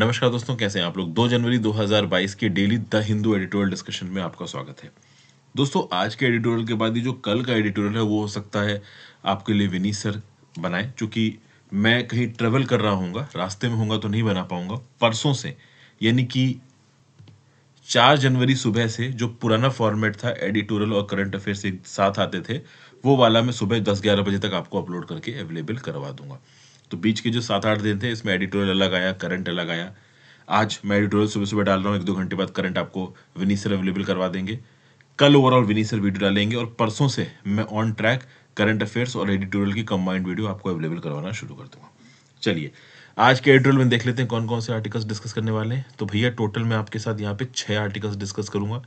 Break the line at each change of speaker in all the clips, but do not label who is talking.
नमस्कार दोस्तों कैसे हैं आप लोग 2 जनवरी 2022 के daily the Hindu editorial discussion में आपका स्वागत है दोस्तों आज के एडिटोरियल के बाद ही जो कल का एडिटोरियल है वो हो सकता है आपके लिए विनी सर बनाए चूंकि मैं कहीं ट्रेवल कर रहा हूँ रास्ते में हूँ तो नहीं बना पाऊंगा परसों से यानी कि चार जनवरी सुबह से जो पुराना फॉर्मेट था एडिटोरियल और करंट अफेयर्स एक साथ आते थे वो वाला मैं सुबह दस ग्यारह बजे तक आपको अपलोड करके अवेलेबल करवा दूंगा तो बीच के जो सात आठ दिन थे इसमें एडिटोरियल अलग आया करंट अलग आया आज मैं एडिटोरियल सुबह सुबह डाल रहा हूँ एक दो घंटे बाद करंट आपको विनीसर अवेलेबल करवा देंगे कल ओवरऑल विनीसर वीडियो डालेंगे और परसों से मैं ऑन ट्रैक करंट अफेयर्स और एडिटोरियल की कंबाइंड वीडियो आपको अवेलेबल करवाना शुरू कर दूंगा चलिए आज के एडिटोरियल में देख लेते हैं कौन कौन से आर्टिकल्स डिस्कस करने वाले हैं तो भैया टोटल मैं आपके साथ यहाँ पे छः आर्टिकल्स डिस्कस करूंगा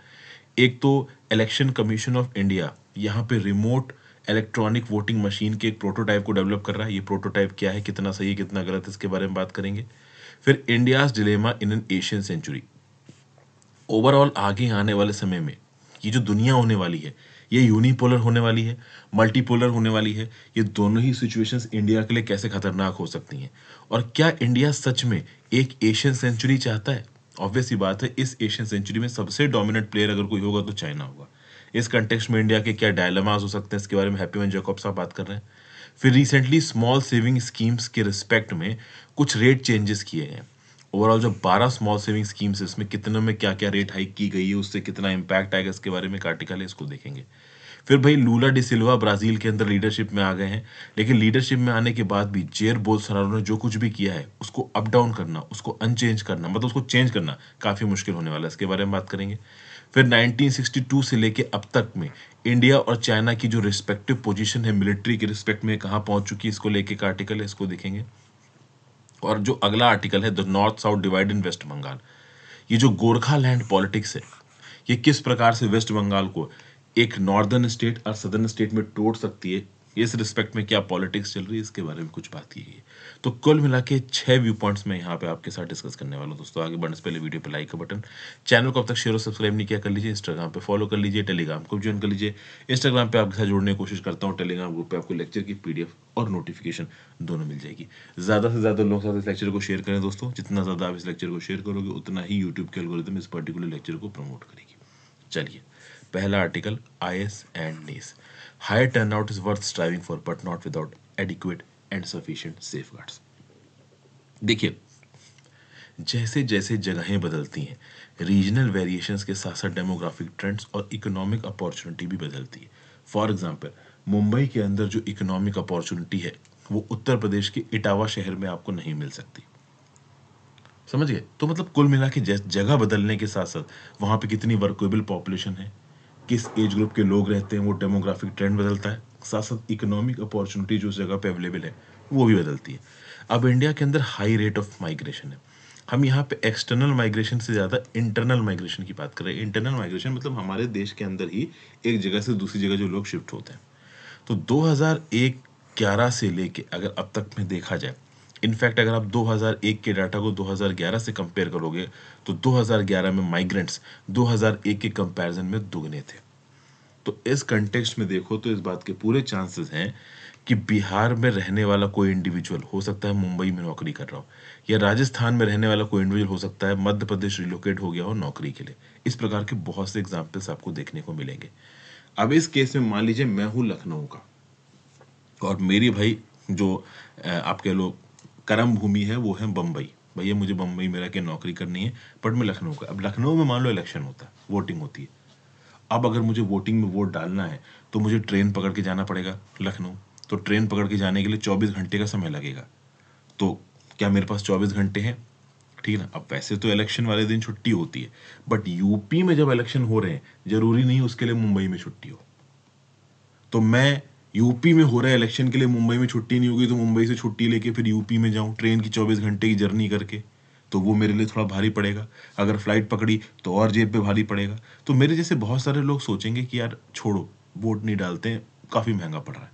एक तो इलेक्शन कमीशन ऑफ इंडिया यहाँ पे रिमोट इलेक्ट्रॉनिक वोटिंग मशीन के एक प्रोटोटाइप को डेवलप कर रहा है ये प्रोटोटाइप क्या है कितना सही है कितना गलत है इसके बारे में बात करेंगे फिर India's dilemma in an Asian century overall आगे आने वाले समय में ये जो दुनिया होने वाली है ये यूनिपोलर होने वाली है मल्टीपोलर होने वाली है ये दोनों ही सिचुएशंस इंडिया के लिए कैसे खतरनाक हो सकती हैं और क्या इंडिया सच में एक एशियन सेंचुरी चाहता है ऑब्वियस ही बात है इस एशियन सेंचुरी में सबसे डोमिनेंट प्लेयर अगर कोई होगा तो चाइना होगा इस कंटेक्स में इंडिया के क्या डायलमाज हो सकते हैं इसके बारे में हैप्पी मैन जैकॉब साहब बात कर रहे हैं फिर रिसेंटली स्मॉल सेविंग स्कीम्स के रिस्पेक्ट में कुछ रेट चेंजेस किए गए ओवरऑल जो 12 स्मॉल सेविंग स्कीम्स है इसमें कितने में क्या क्या रेट हाइक की गई है उससे कितना इम्पैक्ट आएगा इसके बारे में कार्टिकल है इसको देखेंगे फिर भाई लूला डिसिल्वा ब्राजील के अंदर लीडरशिप में आ गए हैं लेकिन लीडरशिप में आने के बाद भी जेयर बोलसोनारो ने जो कुछ भी किया है उसको अप डाउन करना उसको अनचेंज करना मतलब उसको चेंज करना काफ़ी मुश्किल होने वाला है इसके बारे में बात करेंगे फिर 1962 से लेके अब तक में इंडिया और चाइना की जो रिस्पेक्टिव पोजीशन है मिलिट्री के रिस्पेक्ट में कहाँ पहुंच चुकी है इसको लेके का आर्टिकल है इसको देखेंगे और जो अगला आर्टिकल है the north south divide in waste Bengal ये जो गोरखा लैंड पॉलिटिक्स है ये किस प्रकार से वेस्ट बंगाल को एक नॉर्दर्न स्टेट और सदर्न स्टेट में तोड़ सकती है इस रिस्पेक्ट में क्या पॉलिटिक्स चल रही है इसके बारे में कुछ बात की है तो कुल मिला के छह व्यू पॉइंट्स मैं यहाँ पे आपके साथ डिस्कस करने वाला हूँ दोस्तों आगे बढ़ने से पहले वीडियो पे लाइक का बटन चैनल को अब तक शेयर और सब्सक्राइब नहीं किया कर लीजिए इंस्टाग्राम पे फॉलो कर लीजिए टेलीग्राम को ज्वाइन कर लीजिए इंस्टाग्राम पे आपके साथ जुड़ने की कोशिश करता हूँ टेलीग्राम ग्रुप पे आपको लेक्चर की पी और नोटिफिकेशन दोनों मिल जाएगी ज़्यादा से ज़्यादा लोग साथ इस लेक्चर को शेयर करें दोस्तों जितना ज़्यादा आप इस लेक्चर को शेयर करोगे उतना ही यूट्यूब के एल्गोरिदम इस पर्टिकुलर लेक्चर को प्रमोट करेगी चलिए पहला आर्टिकल आई एस एंड नीस Higher turnout is worth striving for, but not without adequate and sufficient safe देखिए जैसे जैसे जगहें बदलती हैं रीजनल वेरिएशंस के साथ साथ डेमोग्राफिक ट्रेंड्स और इकोनॉमिक अपॉर्चुनिटी भी बदलती है फॉर एग्जाम्पल मुंबई के अंदर जो इकोनॉमिक अपॉर्चुनिटी है वो उत्तर प्रदेश के इटावा शहर में आपको नहीं मिल सकती समझ गए तो मतलब कुल मिला के जगह बदलने के साथ साथ वहाँ पे कितनी वर्केबल पॉपुलेशन है किस एज ग्रुप के लोग रहते हैं वो डेमोग्राफिक ट्रेंड बदलता है साथ साथ इकोनॉमिक अपॉर्चुनिटी जो उस जगह पे अवेलेबल है वो भी बदलती है अब इंडिया के अंदर हाई रेट ऑफ माइग्रेशन है हम यहाँ पे एक्सटर्नल माइग्रेशन से ज़्यादा इंटरनल माइग्रेशन की बात कर रहे हैं इंटरनल माइग्रेशन मतलब हमारे देश के अंदर ही एक जगह से दूसरी जगह जो लोग शिफ्ट होते हैं तो 2001 11 से लेके अगर अब तक में देखा जाए इनफैक्ट अगर आप 2001 के डाटा को 2011 से कंपेयर करोगे तो 2011 में माइग्रेंट्स 2001 के कंपैरिजन में दुगने थे तो इस कंटेक्स्ट में देखो तो इस बात के पूरे चांसेस हैं कि बिहार में रहने वाला कोई इंडिविजुअल हो सकता है मुंबई में नौकरी कर रहा हो या राजस्थान में रहने वाला कोई इंडिविजुअल हो सकता है मध्य प्रदेश रिलोकेट हो गया हो नौकरी के लिए इस प्रकार के बहुत से एग्जाम्पल्स आपको देखने को मिलेंगे अब इस केस में मान लीजिए मैं हूँ लखनऊ का और मेरी भाई जो आप कह लो कर्म भूमि है वो है बम्बई भैया मुझे बम्बई मेरा के नौकरी करनी है बट मैं लखनऊ का अब लखनऊ में मान लो इलेक्शन होता है वोटिंग होती है अब अगर मुझे वोटिंग में वोट डालना है तो मुझे ट्रेन पकड़ के जाना पड़ेगा लखनऊ तो ट्रेन पकड़ के जाने के लिए चौबीस घंटे का समय लगेगा तो क्या मेरे पास चौबीस घंटे हैं ठीक है ना अब वैसे तो इलेक्शन वाले दिन छुट्टी होती है बट यूपी में जब इलेक्शन हो रहे हैं जरूरी नहीं उसके लिए मुंबई में छुट्टी हो तो मैं यूपी में हो रहा है इलेक्शन के लिए मुंबई में छुट्टी नहीं होगी तो मुंबई से छुट्टी लेके फिर यूपी में जाऊँ ट्रेन की चौबीस घंटे की जर्नी करके तो वो मेरे लिए थोड़ा भारी पड़ेगा अगर फ्लाइट पकड़ी तो और जेब पे भारी पड़ेगा तो मेरे जैसे बहुत सारे लोग सोचेंगे कि यार छोड़ो वोट नहीं डालते हैं काफ़ी महंगा पड़ रहा है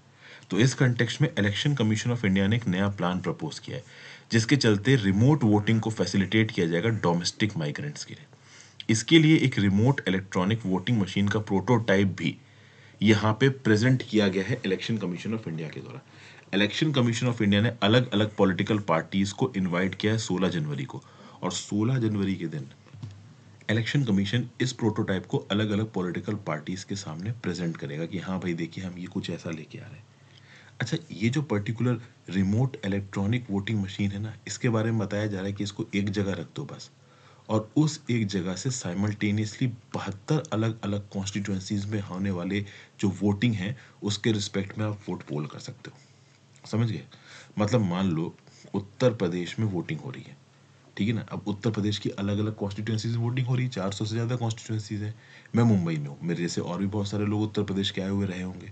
तो इस कंटेक्स्ट में इलेक्शन कमीशन ऑफ इंडिया ने एक नया प्लान प्रपोज किया है जिसके चलते रिमोट वोटिंग को फैसिलिटेट किया जाएगा डोमेस्टिक माइग्रेंट्स के लिए इसके लिए एक रिमोट इलेक्ट्रॉनिक वोटिंग मशीन का प्रोटोटाइप भी यहाँ पे प्रेजेंट किया गया है इलेक्शन कमीशन ऑफ इंडिया के द्वारा इलेक्शन कमीशन ऑफ इंडिया ने अलग अलग पॉलिटिकल पार्टीज को इनवाइट किया है 16 जनवरी को और 16 जनवरी के दिन इलेक्शन कमीशन इस प्रोटोटाइप को अलग अलग पॉलिटिकल पार्टीज के सामने प्रेजेंट करेगा कि हाँ भाई देखिए हम ये कुछ ऐसा लेके आ रहे हैं अच्छा ये जो particular remote electronic voting machine है ना इसके बारे में बताया जा रहा है कि इसको एक जगह रख दो बस और उस एक जगह से साइमल्टेनियसली बहत्तर अलग अलग कॉन्स्टिट्यूंसीज में होने वाले जो वोटिंग है उसके रिस्पेक्ट में आप वोट पोल कर सकते हो समझ गए मतलब मान लो उत्तर प्रदेश में वोटिंग हो रही है ठीक है ना अब उत्तर प्रदेश की अलग अलग कॉन्स्टिट्यूंसीज में वोटिंग हो रही है चार सौ से ज़्यादा कॉन्स्टिट्यूंसीज है मैं मुंबई में हूँ मेरे जैसे और भी बहुत सारे लोग उत्तर प्रदेश के आए हुए रहे होंगे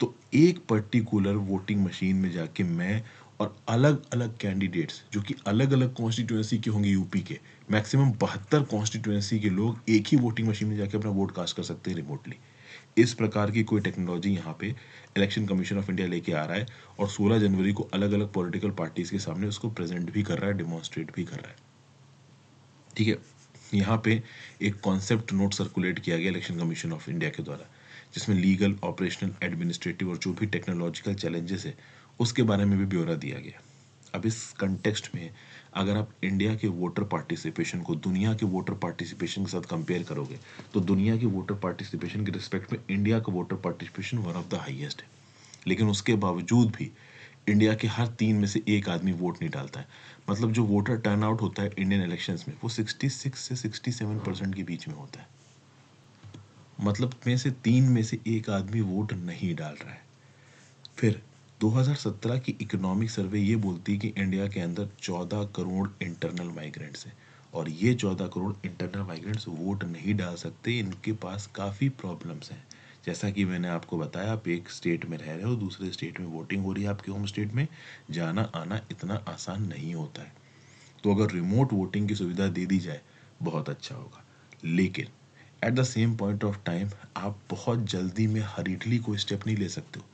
तो एक पर्टिकुलर वोटिंग मशीन में जाके मैं और अलग अलग कैंडिडेट्स जो कि अलग अलग कॉन्स्टिट्यूएंसी के होंगे यूपी के मैक्सिमम बहत्तर कॉन्स्टिट्यूएंसी के लोग एक ही वोटिंग मशीन में जाकर अपना वोट कास्ट कर सकते हैं रिमोटली इस प्रकार की कोई टेक्नोलॉजी यहाँ पे इलेक्शन कमीशन ऑफ इंडिया लेके आ रहा है और 16 जनवरी को अलग अलग पॉलिटिकल पार्टीज के सामने उसको प्रेजेंट भी कर रहा है डिमॉन्स्ट्रेट भी कर रहा है ठीक है यहाँ पे एक कॉन्सेप्ट नोट सर्कुलेट किया गया इलेक्शन कमीशन ऑफ इंडिया के द्वारा जिसमें लीगल ऑपरेशनल एडमिनिस्ट्रेटिव और जो भी टेक्नोलॉजिकल चैलेंजेस है उसके बारे में भी ब्यौरा दिया गया अब इस कंटेक्स्ट में अगर आप इंडिया के वोटर पार्टिसिपेशन को दुनिया के वोटर पार्टिसिपेशन के साथ कंपेयर करोगे तो दुनिया की वोटर पार्टिसिपेशन के रिस्पेक्ट में इंडिया का voter participation one of the highest है लेकिन उसके बावजूद भी इंडिया के हर तीन में से एक आदमी वोट नहीं डालता है मतलब जो वोटर टर्नआउट होता है इंडियन इलेक्शन में वो सिक्स से सेवन परसेंट के बीच में होता है मतलब में से तीन में से एक आदमी वोट नहीं डाल रहा है फिर 2017 की इकोनॉमिक सर्वे ये बोलती है कि इंडिया के अंदर 14 करोड़ इंटरनल माइग्रेंट्स हैं और ये 14 करोड़ इंटरनल माइग्रेंट्स वोट नहीं डाल सकते इनके पास काफ़ी प्रॉब्लम्स हैं जैसा कि मैंने आपको बताया आप एक स्टेट में रह रहे हो दूसरे स्टेट में वोटिंग हो रही है आपके होम स्टेट में जाना आना इतना आसान नहीं होता है तो अगर रिमोट वोटिंग की सुविधा दे दी जाए बहुत अच्छा होगा लेकिन at the same point of time आप बहुत जल्दी में हरीडली कोई स्टेप नहीं ले सकते हो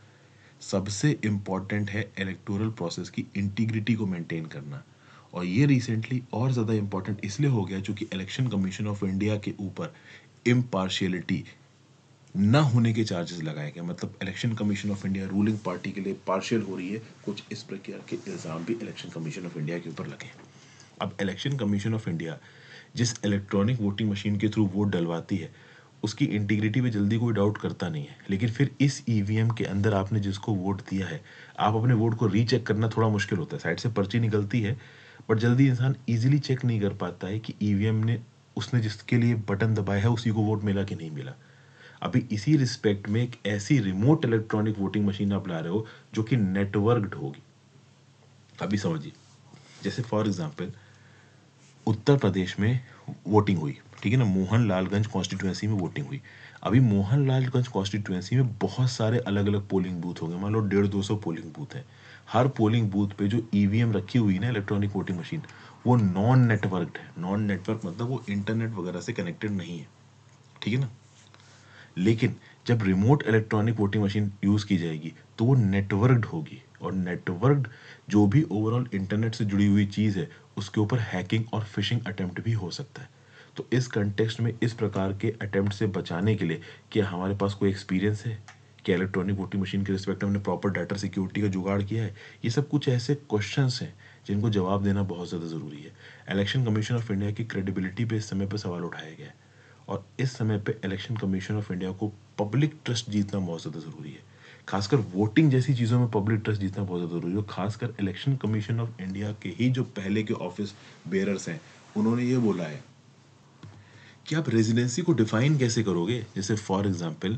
सबसे इम्पॉर्टेंट है इलेक्टोरल प्रोसेस की इंटीग्रिटी को मेंटेन करना और ये रिसेंटली और ज़्यादा इम्पॉर्टेंट इसलिए हो गया क्योंकि इलेक्शन कमीशन ऑफ इंडिया के ऊपर इम्पार्शियलिटी ना होने के चार्जेस लगाए गए मतलब election commission of India ruling party के लिए पार्शियल हो रही है कुछ इस प्रकार के इल्ज़ाम भी इलेक्शन कमीशन ऑफ इंडिया के ऊपर लगे अब इलेक्शन कमीशन ऑफ इंडिया जिस इलेक्ट्रॉनिक वोटिंग मशीन के थ्रू वोट डलवाती है उसकी इंटीग्रिटी पे जल्दी कोई डाउट करता नहीं है लेकिन फिर इस ईवीएम e के अंदर आपने जिसको वोट दिया है आप अपने वोट को रीचेक करना थोड़ा मुश्किल होता है साइड से पर्ची निकलती है बट जल्दी इंसान ईजिली चेक नहीं कर पाता है कि ईवीएम e ने उसने जिसके लिए बटन दबाया है उसी को वोट मिला कि नहीं मिला अभी इसी रिस्पेक्ट में एक ऐसी रिमोट इलेक्ट्रॉनिक वोटिंग मशीन आप ला रहे हो जो कि नेटवर्कड होगी अभी समझिए जैसे फॉर एग्जाम्पल उत्तर प्रदेश में वोटिंग हुई ठीक है ना मोहन लालगंज कॉन्स्टिट्यूएंसी में वोटिंग हुई अभी मोहन लालगंज कॉन्स्टिट्यूएंसी में बहुत सारे अलग अलग पोलिंग बूथ हो गए मान लो डेढ़ दो सौ पोलिंग बूथ है हर पोलिंग बूथ पे जो ईवीएम e रखी हुई ना इलेक्ट्रॉनिक वोटिंग मशीन वो नॉन नेटवर्कड है नॉन नेटवर्क मतलब वो इंटरनेट वगैरह से कनेक्टेड नहीं है ठीक है ना लेकिन जब remote electronic voting machine use की जाएगी तो वो नेटवर्कड होगी और नेटवर्कड जो भी ओवरऑल इंटरनेट से जुड़ी हुई चीज़ है उसके ऊपर हैकिंग और फिशिंग अटैम्प्ट भी हो सकता है तो इस कंटेक्सट में इस प्रकार के अटैम्प्ट से बचाने के लिए क्या हमारे पास कोई एक्सपीरियंस है क्या इलेक्ट्रॉनिक वोटिंग मशीन के रिस्पेक्ट में हमने प्रॉपर डाटा सिक्योरिटी का जुगाड़ किया है ये सब कुछ ऐसे क्वेश्चन हैं जिनको जवाब देना बहुत ज़्यादा ज़रूरी है इलेक्शन कमीशन ऑफ इंडिया की क्रेडिबिलिटी पे इस समय पर सवाल उठाया गया है और इस समय पे इलेक्शन कमीशन ऑफ इंडिया को पब्लिक ट्रस्ट जीतना बहुत ज़्यादा ज़रूरी है खासकर वोटिंग जैसी चीज़ों में पब्लिक ट्रस्ट जीतना बहुत ज़्यादा ज़रूरी है खासकर इलेक्शन कमीशन ऑफ इंडिया के ही जो पहले के ऑफिस बेरर्स हैं उन्होंने ये बोला है कि आप रेजिडेंसी को डिफाइन कैसे करोगे जैसे फॉर एग्जाम्पल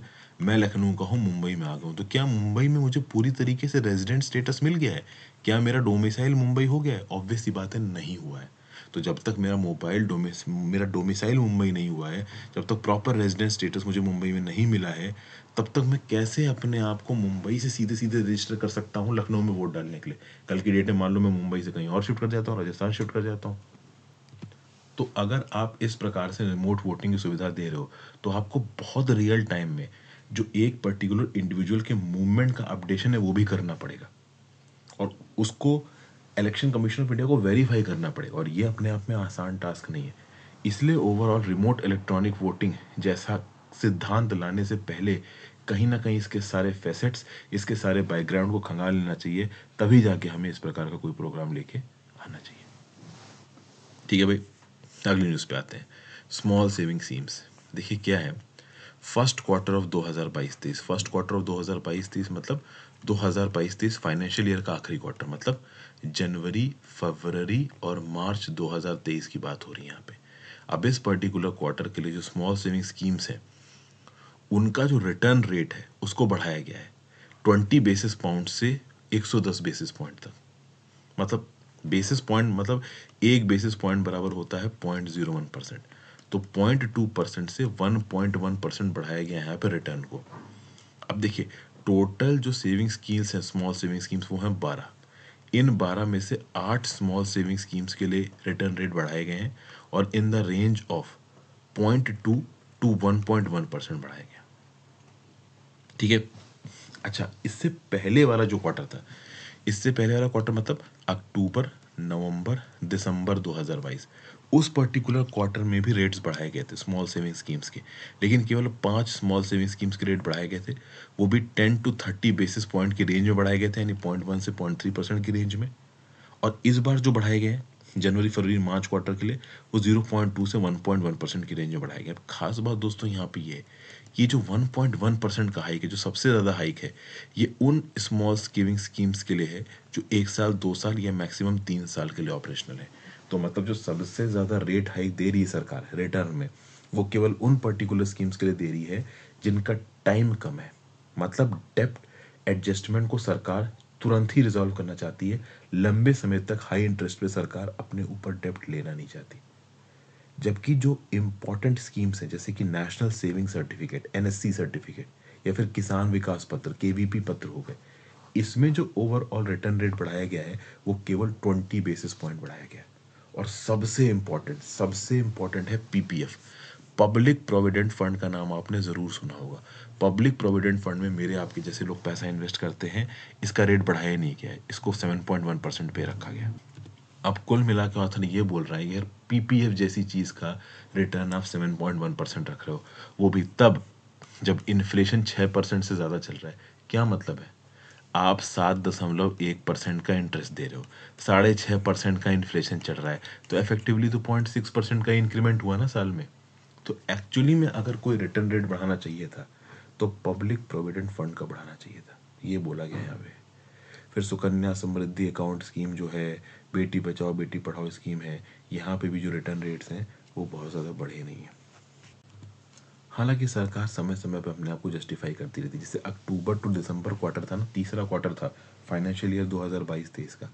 मैं लखनऊ का हूँ मुंबई में आ गया हूँ तो क्या मुंबई में मुझे पूरी तरीके से रेजिडेंट स्टेटस मिल गया है क्या मेरा डोमिसाइल मुंबई हो गया है ऑब्वियस ये बात है नहीं हुआ है तो जब तक मेरा मोबाइल डोमिस मेरा डोमिसाइल मुंबई नहीं हुआ है जब तक प्रॉपर रेजिडेंस स्टेटस मुझे मुंबई में नहीं मिला है तब तक मैं कैसे अपने आप को मुंबई से सीधे सीधे रजिस्टर कर सकता हूँ लखनऊ में वोट डालने के लिए कल की डेट में मान लो मैं मुंबई से कहीं और शिफ्ट कर जाता हूँ राजस्थान शिफ्ट कर जाता हूँ तो अगर आप इस प्रकार से रिमोट वोटिंग की सुविधा दे रहे हो तो आपको बहुत रियल टाइम में जो एक पर्टिकुलर इंडिविजुअल के मूवमेंट का अपडेशन है वो भी करना पड़ेगा और उसको इलेक्शन कमीशन ऑफ इंडिया को वेरीफाई करना पड़ेगा और ये अपने आप में आसान टास्क नहीं है इसलिए ओवरऑल रिमोट इलेक्ट्रॉनिक वोटिंग जैसा सिद्धांत लाने से पहले कहीं ना कहीं इसके सारे फैसेट्स इसके सारे बैकग्राउंड को खंगाल लेना चाहिए तभी जाके हमें इस प्रकार का कोई प्रोग्राम लेके आना चाहिए ठीक है भाई अगली न्यूज़ पे आते हैं स्मॉल सेविंग सीम्स देखिए क्या है first quarter of 2022-23 first quarter of 2022-23 मतलब 2022-23 फाइनेंशियल ईयर का आखिरी क्वार्टर मतलब जनवरी फरवरी और मार्च 2023 की बात हो रही है यहाँ पे अब इस पर्टिकुलर क्वार्टर के लिए जो स्मॉल सेविंग स्कीम्स हैं उनका जो रिटर्न रेट है उसको बढ़ाया गया है ट्वेंटी बेसिस पॉइंट से 110 बेसिस पॉइंट तक मतलब बेसिस पॉइंट मतलब एक बेसिस पॉइंट बराबर होता है पॉइंट जीरो वन परसेंट तो पॉइंट टू परसेंट से वन पॉइंट वन परसेंट बढ़ाया गया है पर रिटर्न को अब देखिए टोटल जो सेविंग स्कीम्स हैं स्मॉल सेविंग स्कीम्स वो हैं बारह इन बारह में से आठ स्मॉल सेविंग स्कीम्स के लिए रिटर्न रेट बढ़ाए गए हैं और in the range of point two to one point one percent बढ़ाया गया ठीक है अच्छा इससे पहले वाला जो क्वार्टर था इससे पहले वाला क्वार्टर मतलब अक्टूबर नवंबर दिसंबर 2022 उस पर्टिकुलर क्वार्टर में भी रेट्स बढ़ाए गए थे स्मॉल सेविंग स्कीम्स के लेकिन केवल पांच स्मॉल सेविंग स्कीम्स के रेट बढ़ाए गए थे वो भी ten to thirty basis point की रेंज में बढ़ाए गए थे यानी पॉइंट वन से पॉइंट थ्री परसेंट की रेंज में और इस बार जो बढ़ाए गए हैं जनवरी फरवरी मार्च क्वार्टर के लिए वो जीरो पॉइंट टू से वन पॉइंट वन परसेंट की रेंज में बढ़ाए गए खास बात दोस्तों यहाँ पे ये है ये जो 1.1 परसेंट का हाइक है जो सबसे ज़्यादा हाइक है ये उन स्मॉल सेविंग स्कीम्स के लिए है जो एक साल दो साल या मैक्सिमम तीन साल के लिए ऑपरेशनल है तो मतलब जो सबसे ज़्यादा रेट हाइक दे रही है सरकार रिटर्न में वो केवल उन पर्टिकुलर स्कीम्स के लिए दे रही है जिनका टाइम कम है मतलब डेप्ट एडजस्टमेंट को सरकार तुरंत ही रिजॉल्व करना चाहती है लंबे समय तक हाई इंटरेस्ट पे सरकार अपने ऊपर डेप्ट लेना नहीं चाहती जबकि जो इम्पोर्टेंट स्कीम्स हैं जैसे कि national saving certificate N certificate या फिर किसान विकास पत्र के पत्र हो गए इसमें जो ओवरऑल रिटर्न रेट बढ़ाया गया है वो केवल ट्वेंटी बेसिस पॉइंट बढ़ाया गया है और सबसे इम्पॉर्टेंट सबसे इम्पॉर्टेंट है पीपीएफ पब्लिक प्रोविडेंट फंड का नाम आपने ज़रूर सुना होगा पब्लिक प्रोविडेंट फंड में मेरे आपके जैसे लोग पैसा इन्वेस्ट करते हैं इसका रेट बढ़ाया नहीं गया है इसको 7.1 परसेंट पे रखा गया अब कुल मिला के ऑथर ये बोल रहा है कि यार पीपीएफ जैसी चीज़ का रिटर्न आप सेवन पॉइंट वन परसेंट रख रहे हो वो भी तब जब इन्फ्लेशन छः परसेंट से ज़्यादा चल रहा है क्या मतलब है आप सात दशमलव एक परसेंट का इंटरेस्ट दे रहे हो साढ़े छः परसेंट का इन्फ्लेशन चल रहा है तो इफेक्टिवली तो पॉइंट सिक्स परसेंट का इंक्रीमेंट हुआ ना साल में तो एक्चुअली में अगर कोई रिटर्न रेट बढ़ाना चाहिए था तो पब्लिक प्रोविडेंट फंड का बढ़ाना चाहिए था ये बोला गया यहाँ पे फिर सुकन्या समृद्धि अकाउंट स्कीम जो है बेटी बचाओ बेटी पढ़ाओ स्कीम है यहाँ पे भी जो रिटर्न रेट्स हैं वो बहुत ज़्यादा बढ़े नहीं हैं हालांकि सरकार समय समय पर अपने आप को जस्टिफाई करती रहती जैसे अक्टूबर टू दिसंबर क्वार्टर था ना तीसरा क्वार्टर था फाइनेंशियल ईयर 2022 तेईस का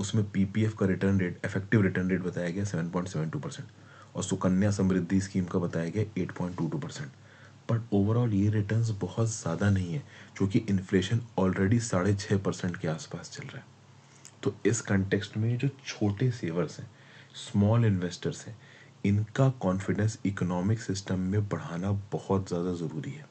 उसमें पीपीएफ का return rate effective return rate बताया गया 7.72 परसेंट और सुकन्या समृद्धि स्कीम का बताया गया 8.22 परसेंट बट ओवरऑल ये रिटर्न बहुत ज़्यादा नहीं है क्योंकि इन्फ्लेशन ऑलरेडी साढ़े छः परसेंट के आसपास चल रहा है तो इस कंटेक्सट में जो छोटे सेवर्स हैं स्मॉल इन्वेस्टर्स हैं इनका कॉन्फिडेंस इकोनॉमिक सिस्टम में बढ़ाना बहुत ज़्यादा ज़रूरी है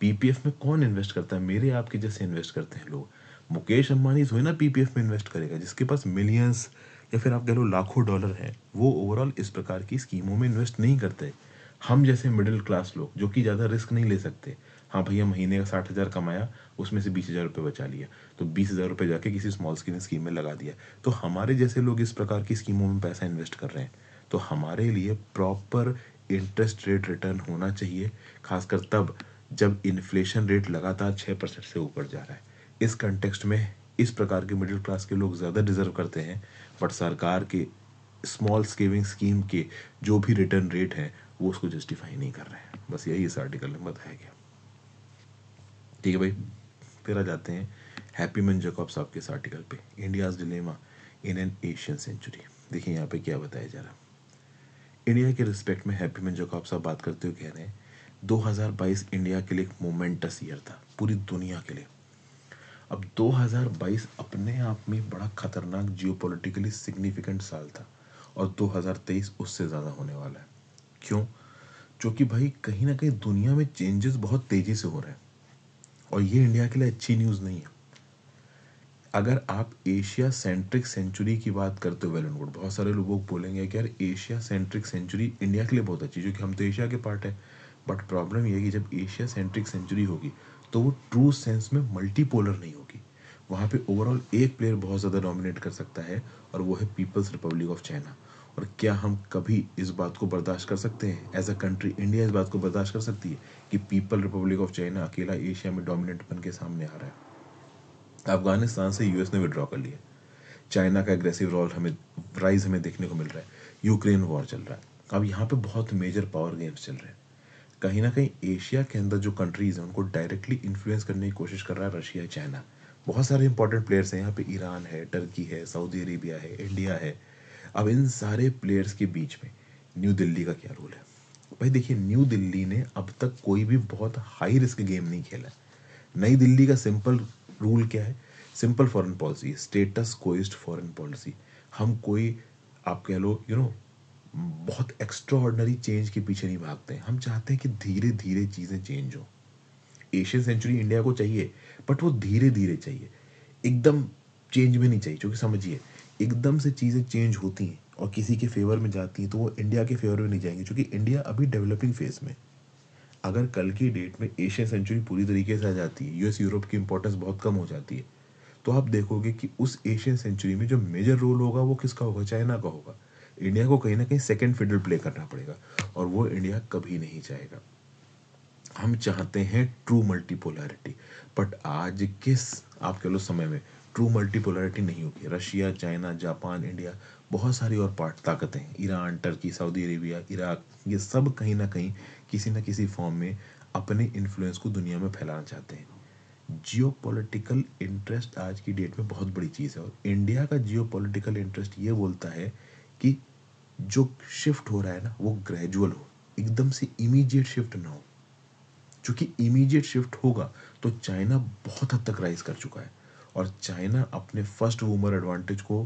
पीपीएफ में कौन इन्वेस्ट करता है मेरे आपके जैसे इन्वेस्ट करते हैं लोग मुकेश अंबानी थोड़ी ना पीपीएफ में इन्वेस्ट करेगा जिसके पास मिलियंस या फिर आप कह लो लाखों डॉलर हैं वो ओवरऑल इस प्रकार की स्कीमों में इन्वेस्ट नहीं करते हम जैसे मिडिल क्लास लोग जो कि ज़्यादा रिस्क नहीं ले सकते हाँ भैया महीने का साठ हज़ार कमाया उसमें से बीस हज़ार रुपये बचा लिया तो बीस हज़ार रुपये जाके किसी स्मॉल स्किल स्कीम में लगा दिया तो हमारे जैसे लोग इस प्रकार की स्कीमों में पैसा इन्वेस्ट कर रहे हैं तो हमारे लिए प्रॉपर इंटरेस्ट रेट रिटर्न होना चाहिए खासकर तब जब इन्फ्लेशन रेट लगातार छः परसेंट से ऊपर जा रहा है इस कंटेक्स्ट में इस प्रकार के मिडिल क्लास के लोग ज़्यादा डिज़र्व करते हैं बट सरकार के स्मॉल सेविंग स्कीम के जो भी रिटर्न रेट हैं वो उसको जस्टिफाई नहीं कर रहे हैं बस यही इस आर्टिकल में बताया गया ठीक है भाई फिर आ जाते हैं मैन जेकॉब साहब के इस आर्टिकल पे India's dilemma in an Asian century देखिए यहाँ पे क्या बताया जा रहा है इंडिया के रिस्पेक्ट में मैन जेकॉब साहब बात करते हुए कह रहे हैं 2022 इंडिया के लिए एक मोमेंटस ईयर था पूरी दुनिया के लिए अब 2022 अपने आप में बड़ा खतरनाक जियो सिग्निफिकेंट साल था और 2023 उससे ज़्यादा होने वाला है क्यों क्योंकि भाई कहीं ना कहीं दुनिया में चेंजेस बहुत तेज़ी से हो रहे हैं और ये इंडिया के लिए अच्छी न्यूज़ नहीं है अगर आप एशिया सेंट्रिक सेंचुरी की बात करते हो वेल एंड गुड बहुत सारे लोग बोलेंगे कि यार एशिया सेंट्रिक सेंचुरी इंडिया के लिए बहुत अच्छी क्योंकि हम तो एशिया के पार्ट है बट प्रॉब्लम यह है कि जब एशिया सेंट्रिक सेंचुरी होगी तो वो ट्रू सेंस में मल्टीपोलर नहीं होगी वहाँ पे ओवरऑल एक प्लेयर बहुत ज़्यादा डोमिनेट कर सकता है और वो है पीपल्स रिपब्लिक ऑफ चाइना और क्या हम कभी इस बात को बर्दाश्त कर सकते हैं एज अ कंट्री इंडिया इस बात को बर्दाश्त कर सकती है कि पीपल रिपब्लिक ऑफ चाइना अकेला एशिया में डोमिनेंट बन के सामने आ रहा है अफगानिस्तान से यूएस ने विड्रॉ कर लिया चाइना का एग्रेसिव रोल हमें राइज हमें देखने को मिल रहा है यूक्रेन वॉर चल रहा है अब यहाँ पे बहुत मेजर पावर गेम्स चल रहे हैं कहीं ना कहीं एशिया के अंदर जो कंट्रीज़ हैं उनको डायरेक्टली इन्फ्लुएंस करने की कोशिश कर रहा है रशिया चाइना बहुत सारे इंपॉर्टेंट प्लेयर्स हैं यहाँ पे ईरान है टर्की है सऊदी अरेबिया है इंडिया है अब इन सारे प्लेयर्स के बीच में न्यू दिल्ली का क्या रोल है भाई देखिए न्यू दिल्ली ने अब तक कोई भी बहुत हाई रिस्क गेम नहीं खेला है नई दिल्ली का सिंपल रूल क्या है simple foreign policy status quoist foreign policy हम कोई आप कह लो यू नो बहुत एक्स्ट्रा चेंज के पीछे नहीं भागते हम चाहते हैं कि धीरे धीरे चीज़ें चेंज हों एशियन सेंचुरी इंडिया को चाहिए बट वो धीरे धीरे चाहिए एकदम चेंज में नहीं चाहिए क्योंकि समझिए एकदम से चीज़ें चेंज होती हैं और किसी के फेवर में जाती हैं तो वो इंडिया के फेवर में नहीं जाएंगी क्योंकि इंडिया अभी डेवलपिंग फेज़ में अगर कल की डेट में एशियन सेंचुरी पूरी तरीके से आ जाती है यूएस यूरोप की इंपॉर्टेंस बहुत कम हो जाती है तो आप देखोगे कि उस एशियन सेंचुरी में जो मेजर रोल होगा वो किसका होगा चाइना का होगा इंडिया को कहीं ना कहीं सेकेंड फिडल प्ले करना पड़ेगा और वो इंडिया कभी नहीं चाहेगा हम चाहते हैं ट्रू मल्टीपोलैरिटी बट आज किस आप कह लो समय में ट्रू मल्टीपोलरिटी नहीं होगी रशिया चाइना जापान इंडिया बहुत सारी और पार्ट ताकतें हैं Iran Turkey Saudi Arabia Iraq ये सब कहीं ना कहीं किसी न किसी फॉर्म में अपने इन्फ्लुएंस को दुनिया में फैलाना चाहते हैं जियो इंटरेस्ट आज की डेट में बहुत बड़ी चीज़ है और इंडिया का जियो इंटरेस्ट ये बोलता है कि जो शिफ्ट हो रहा है ना वो ग्रेजुअल हो एकदम से इमीजिएट शिफ्ट ना हो क्योंकि इमीजिएट शिफ्ट होगा तो चाइना बहुत हद तक राइज कर चुका है और चाइना अपने फर्स्ट वूमर एडवांटेज को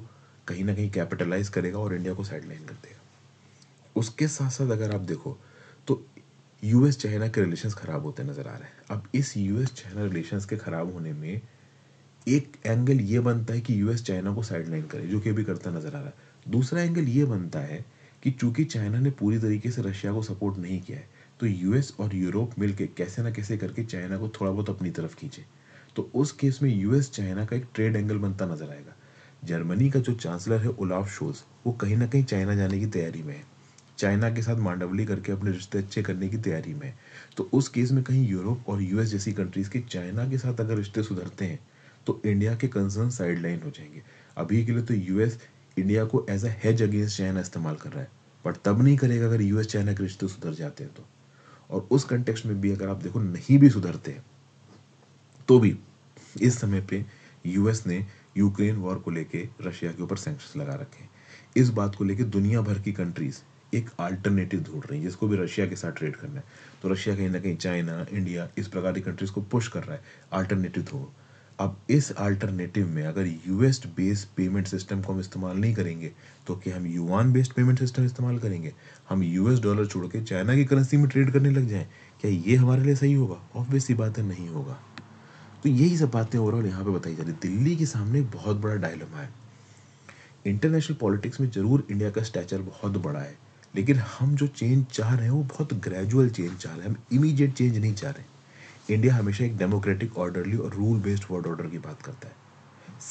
कहीं ना कहीं कैपिटलाइज करेगा और इंडिया को साइडलाइन कर देगा उसके साथ साथ अगर आप देखो तो यूएस चाइना के रिलेशंस ख़राब होते नज़र आ रहे हैं अब इस यूएस चाइना रिलेशंस के ख़राब होने में एक एंगल ये बनता है कि यूएस चाइना को साइडलाइन करे जो कि अभी करता नज़र आ रहा है दूसरा एंगल ये बनता है कि चूंकि चाइना ने पूरी तरीके से रशिया को सपोर्ट नहीं किया है तो यूएस और यूरोप मिलकर कैसे ना कैसे करके चाइना को थोड़ा बहुत अपनी तरफ खींचे तो उस केस में यूएस चाइना का एक ट्रेड एंगल बनता नजर आएगा जर्मनी का जो चांसलर है ओलाफ शोज वो कहीं ना कहीं चाइना जाने की तैयारी में है चाइना के साथ मांडवली करके अपने रिश्ते अच्छे करने की तैयारी में है तो उस केस में कहीं यूरोप और यूएस जैसी कंट्रीज के चाइना के साथ अगर रिश्ते सुधरते हैं तो इंडिया के कंसर्न साइडलाइन हो जाएंगे अभी के लिए तो यूएस इंडिया को as a hedge against China इस्तेमाल कर रहा है बट तब नहीं करेगा अगर यूएस चाइना के रिश्ते सुधर जाते हैं तो और उस कंटेक्स में भी अगर आप देखो नहीं भी सुधरते हैं तो भी इस समय पे यूएस ने यूक्रेन वॉर को लेके रशिया के ऊपर सेंक्शन लगा रखे हैं इस बात को लेके दुनिया भर की कंट्रीज एक अल्टरनेटिव ढूंढ रही है जिसको भी रशिया के साथ ट्रेड करना है तो रशिया कहीं ना कहीं चाइना इंडिया इस प्रकार की कंट्रीज को पुश कर रहा है अल्टरनेटिव ढूंढ अब इस अल्टरनेटिव में अगर यूएस बेस्ड पेमेंट सिस्टम को हम इस्तेमाल नहीं करेंगे तो क्या हम यूआन बेस्ड पेमेंट सिस्टम इस्तेमाल करेंगे हम यूएस डॉलर छोड़ के चाइना की करेंसी में ट्रेड करने लग जाएं क्या ये हमारे लिए सही होगा ऑब्वियसली बात है नहीं होगा तो यही सब बातें ओवरऑल यहाँ पे बताई जा रही दिल्ली के सामने बहुत बड़ा डायलमा है इंटरनेशनल पॉलिटिक्स में ज़रूर इंडिया का स्टैचर बहुत बड़ा है लेकिन हम जो चेंज चाह रहे हैं वो बहुत ग्रेजुअल चेंज चाह रहे हैं हम इमीडिएट चेंज नहीं चाह रहे इंडिया हमेशा एक डेमोक्रेटिक ऑर्डरली और रूल बेस्ड वर्ल्ड ऑर्डर की बात करता है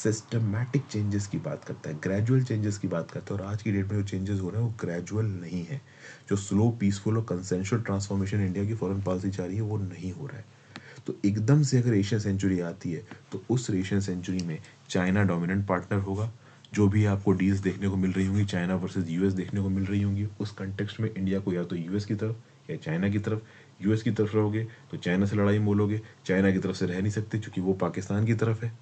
सिस्टमैटिक चेंजेस की बात करता है ग्रेजुअल चेंजेस की बात करता है और आज की डेट में जो चेंजेस हो रहे हैं वो ग्रेजुअल नहीं है जो स्लो पीसफुल और कंसेंशल ट्रांसफॉर्मेशन इंडिया की फॉरन पॉलिसी चाह रही है वो नहीं हो रहा है तो एकदम से अगर एशियन सेंचुरी आती है तो उस एशियन सेंचुरी में चाइना डोमिनेंट पार्टनर होगा जो भी आपको डील्स देखने को मिल रही होंगी चाइना वर्सेस यूएस देखने को मिल रही होंगी उस कंटेक्सट में इंडिया को या तो यूएस की तरफ या चाइना की तरफ यूएस की तरफ रहोगे तो चाइना से लड़ाई मोलोगे चाइना की तरफ से रह नहीं सकते क्योंकि वो पाकिस्तान की तरफ है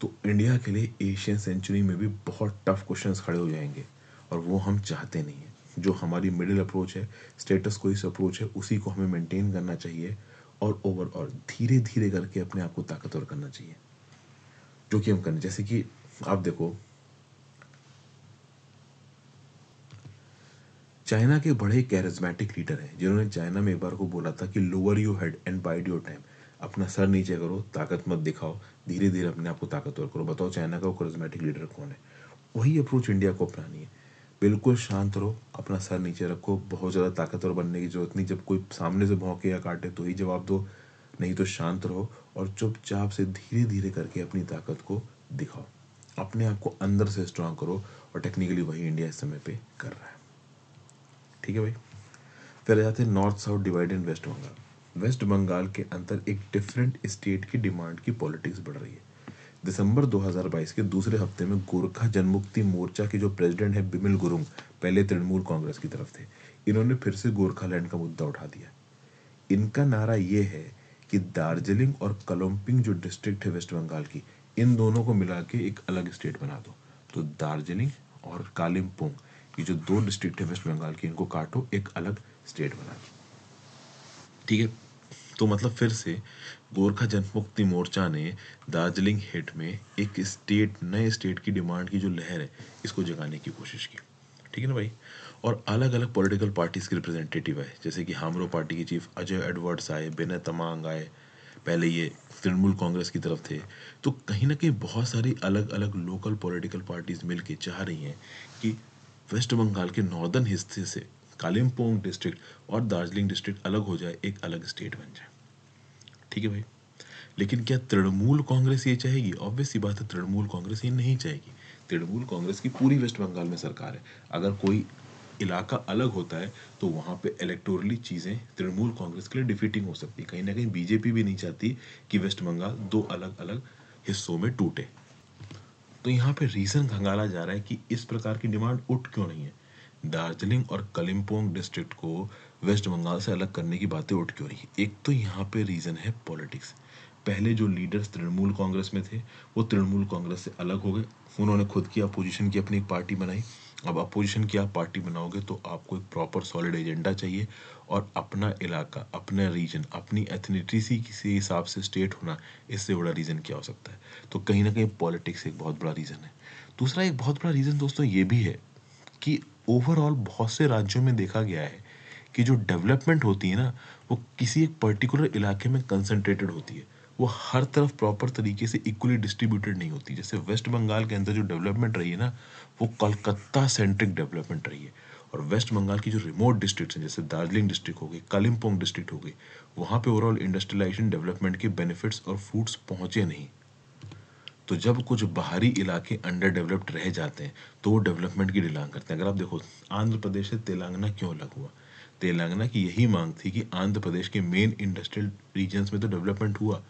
तो इंडिया के लिए एशियन सेंचुरी में भी बहुत टफ क्वेश्चन खड़े हो जाएंगे और वो हम चाहते नहीं हैं जो हमारी मिडिल अप्रोच है स्टेटस को इस अप्रोच है उसी को हमें मेंटेन करना चाहिए और ओवरऑल धीरे धीरे करके अपने आप को ताकतवर करना चाहिए जो कि हम करने जैसे कि आप देखो चाइना के बड़े कैरिज्मेटिक लीडर हैं जिन्होंने चाइना में एक बार को बोला था कि lower your head and bide your time अपना सर नीचे करो ताकत मत दिखाओ धीरे धीरे अपने आप को ताकतवर करो बताओ चाइना का वो कैरिज्मेटिक लीडर कौन है वही अप्रोच इंडिया को अपनानी है बिल्कुल शांत रहो अपना सर नीचे रखो बहुत ज़्यादा ताकतवर बनने की जरूरत नहीं जब कोई सामने से भौंके या काटे तो ही जवाब दो नहीं तो शांत रहो और चुपचाप से धीरे धीरे करके अपनी ताकत को दिखाओ अपने आप को अंदर से स्ट्रांग करो और टेक्निकली वही इंडिया इस समय पे कर रहा है ठीक है भाई फिर आ जाते हैं north south divide in waste Bengal West Bengal के अंदर एक डिफरेंट स्टेट की डिमांड की पॉलिटिक्स बढ़ रही है दिसंबर 2022 के दूसरे हफ्ते में गोरखा जनमुक्ति मोर्चा के जो प्रेसिडेंट है बिमिल गुरुंग पहले तृणमूल कांग्रेस की तरफ थे इन्होंने फिर से गोरखालैंड का मुद्दा उठा दिया इनका नारा ये है कि दार्जिलिंग और कलोम्पिंग जो डिस्ट्रिक्ट है वेस्ट बंगाल की इन दोनों को मिला के एक अलग स्टेट बना दो तो दार्जिलिंग और कालिम्पोंग ये जो दो डिस्ट्रिक्ट है वेस्ट बंगाल की इनको काटो एक अलग स्टेट बना दो ठीक है तो मतलब फिर से गोरखा जनमुक्ति मोर्चा ने दार्जिलिंग हिट में एक स्टेट नए स्टेट की डिमांड की जो लहर है इसको जगाने की कोशिश की ठीक है ना भाई और अलग अलग पॉलिटिकल पार्टीज के रिप्रेजेंटेटिव आए जैसे कि हामरो पार्टी के चीफ अजय एडवर्ड्स आए बेनय तमांग आए पहले ये तृणमूल कांग्रेस की तरफ थे तो कहीं ना कहीं बहुत सारी अलग अलग लोकल पॉलिटिकल पार्टीज मिल चाह रही हैं कि वेस्ट बंगाल के नॉर्दर्न हिस्से से कालिम्पोंग डिस्ट्रिक्ट और दार्जिलिंग डिस्ट्रिक्ट अलग हो जाए एक अलग स्टेट बन जाए ठीक है भाई लेकिन क्या तृणमूल कांग्रेस ये चाहेगी ऑब्वियस सी बात है तृणमूल कांग्रेस ये नहीं चाहेगी तृणमूल कांग्रेस की पूरी वेस्ट बंगाल में सरकार है अगर कोई इलाका अलग होता है तो वहाँ पे इलेक्टोरली चीज़ें तृणमूल कांग्रेस के लिए डिफीटिंग हो सकती है कहीं ना कहीं बीजेपी भी नहीं चाहती कि वेस्ट बंगाल दो अलग अलग हिस्सों में टूटे तो यहाँ पे रीज़न खंगाला जा रहा है कि इस प्रकार की डिमांड उठ क्यों नहीं है दार्जिलिंग और कलिम्पोंग डिस्ट्रिक्ट को वेस्ट बंगाल से अलग करने की बातें उठ क्यों रही एक तो यहाँ पे रीज़न है पॉलिटिक्स पहले जो लीडर्स तृणमूल कांग्रेस में थे वो तृणमूल कांग्रेस से अलग हो गए उन्होंने खुद की अपोजिशन की अपनी एक पार्टी बनाई अब अपोजिशन की आप पार्टी बनाओगे तो आपको एक प्रॉपर सॉलिड एजेंडा चाहिए और अपना इलाका अपना रीजन अपनी एथनिटी सी किसी हिसाब से स्टेट होना इससे बड़ा रीज़न क्या हो सकता है तो कहीं ना कहीं पॉलिटिक्स एक बहुत बड़ा रीज़न है दूसरा एक बहुत बड़ा रीज़न दोस्तों ये भी है कि ओवरऑल बहुत से राज्यों में देखा गया है कि जो डेवलपमेंट होती है ना वो किसी एक पर्टिकुलर इलाके में कंसनट्रेटेड होती है वो हर तरफ प्रॉपर तरीके से इक्वली डिस्ट्रीब्यूटेड नहीं होती जैसे वेस्ट बंगाल के अंदर जो डेवलपमेंट रही है ना वो कलकत्ता सेंट्रिक डेवलपमेंट रही है और वेस्ट बंगाल की जो रिमोट डिस्ट्रिक्ट हैं जैसे दार्जिलिंग डिस्ट्रिक्ट हो गई कालिम्पोंग डिस्ट्रिक्ट हो गई वहाँ पे ओवरऑल इंडस्ट्रियलाइजेशन डेवलपमेंट के बेनिफिट्स और फूड्स पहुँचे नहीं तो जब कुछ बाहरी इलाके अंडर डेवलप्ड रह जाते हैं तो वो डेवलपमेंट की डिलांग करते हैं अगर आप देखो आंध्र प्रदेश से तेलंगाना क्यों अलग हुआ तेलंगाना की यही मांग थी कि आंध्र प्रदेश के मेन इंडस्ट्रियल रीजन्स में तो डेवलपमेंट हुआ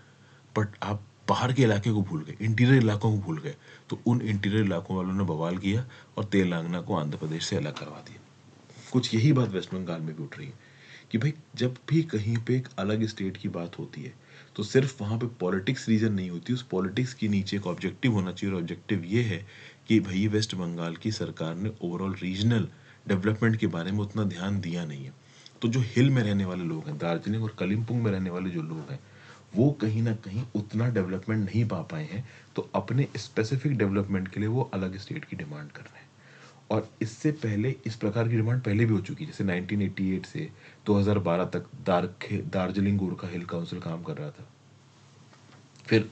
बट आप बाहर के इलाके को भूल गए इंटीरियर इलाकों को भूल गए तो उन इंटीरियर इलाकों वालों ने बवाल किया और तेलंगाना को आंध्र प्रदेश से अलग करवा दिया कुछ यही बात वेस्ट बंगाल में भी उठ रही है कि भाई जब भी कहीं पे एक अलग स्टेट की बात होती है तो सिर्फ वहाँ पे पॉलिटिक्स रीजन नहीं होती उस पॉलिटिक्स के नीचे एक ऑब्जेक्टिव होना चाहिए और ऑब्जेक्टिव ये है कि भाई वेस्ट बंगाल की सरकार ने ओवरऑल रीजनल डेवलपमेंट के बारे में उतना ध्यान दिया नहीं है तो जो हिल में रहने वाले लोग हैं दार्जिलिंग और कलिम्पोंग में रहने वाले जो लोग हैं वो कहीं ना कहीं उतना डेवलपमेंट नहीं पा पाए हैं तो अपने स्पेसिफिक डेवलपमेंट के लिए वो अलग स्टेट की डिमांड कर रहे हैं और इससे पहले इस प्रकार की डिमांड पहले भी हो चुकी है जैसे 1988 से 2012 तक दार्जिलिंग गोरखा हिल काउंसिल काम कर रहा था फिर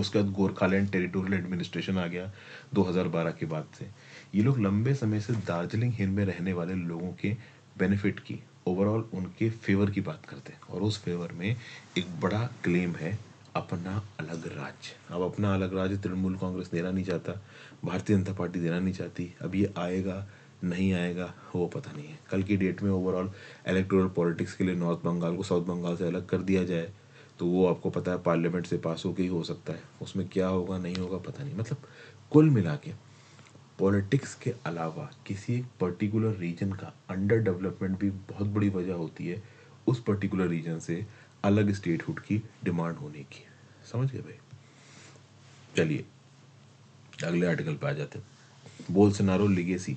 उसके बाद गोरखालैंड टेरिटोरियल एडमिनिस्ट्रेशन आ गया 2012 के बाद से ये लोग लंबे समय से दार्जिलिंग हिल में रहने वाले लोगों के बेनिफिट की ओवरऑल उनके फेवर की बात करते हैं और उस फेवर में एक बड़ा क्लेम है अपना अलग राज्य अब अपना अलग राज्य तृणमूल कांग्रेस देना नहीं चाहता भारतीय जनता पार्टी देना नहीं चाहती अब ये आएगा नहीं आएगा वो पता नहीं है कल की डेट में ओवरऑल इलेक्टोरल पॉलिटिक्स के लिए नॉर्थ बंगाल को साउथ बंगाल से अलग कर दिया जाए तो वो आपको पता है पार्लियामेंट से पास के ही हो सकता है उसमें क्या होगा नहीं होगा पता नहीं मतलब कुल मिला के पॉलिटिक्स के अलावा किसी एक पर्टिकुलर रीजन का अंडर डेवलपमेंट भी बहुत बड़ी वजह होती है उस पर्टिकुलर रीजन से अलग स्टेटहुड की डिमांड होने की समझ गए भाई चलिए अगले आर्टिकल पे आ जाते हैं Bolsonaro legacy